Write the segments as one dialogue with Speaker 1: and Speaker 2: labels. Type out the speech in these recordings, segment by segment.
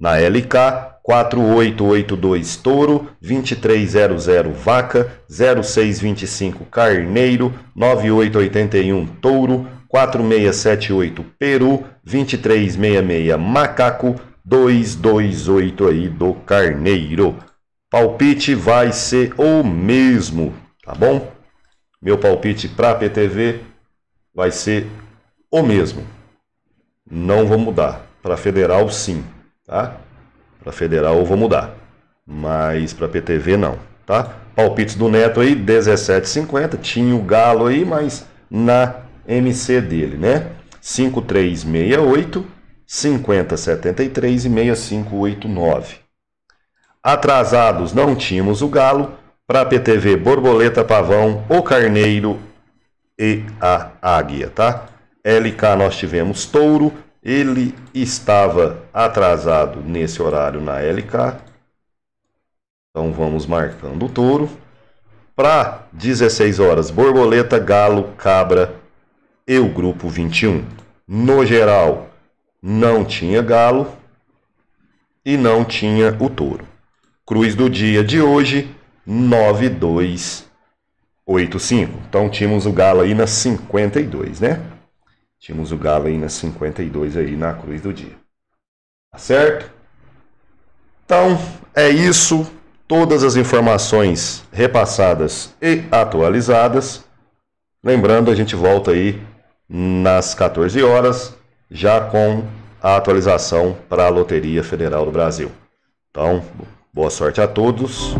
Speaker 1: na LK 4882 Touro, 2300 Vaca, 0625 Carneiro, 9881 Touro, 4678 Peru, 2366 Macaco, 228 aí do Carneiro. Palpite vai ser o mesmo, tá bom? Meu palpite para PTV vai ser o mesmo. Não vou mudar. Para federal, sim tá? Para federal eu vou mudar, mas para PTV não, tá? Palpites do Neto aí 17,50, tinha o Galo aí, mas na MC dele, né? 5368 5073 e 6589. Atrasados não tínhamos o Galo, para PTV Borboleta Pavão, o Carneiro e a Águia, tá? LK nós tivemos Touro, ele estava atrasado nesse horário na LK. Então vamos marcando o touro. Para 16 horas, borboleta, galo, cabra e o grupo 21. No geral, não tinha galo e não tinha o touro. Cruz do dia de hoje, 9285. Então tínhamos o galo aí na 52, né? Tínhamos o Galo aí na 52 aí na cruz do dia. Tá certo? Então, é isso. Todas as informações repassadas e atualizadas. Lembrando, a gente volta aí nas 14 horas, já com a atualização para a Loteria Federal do Brasil. Então, boa sorte a todos.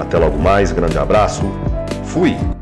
Speaker 1: Até logo mais, grande abraço. Fui.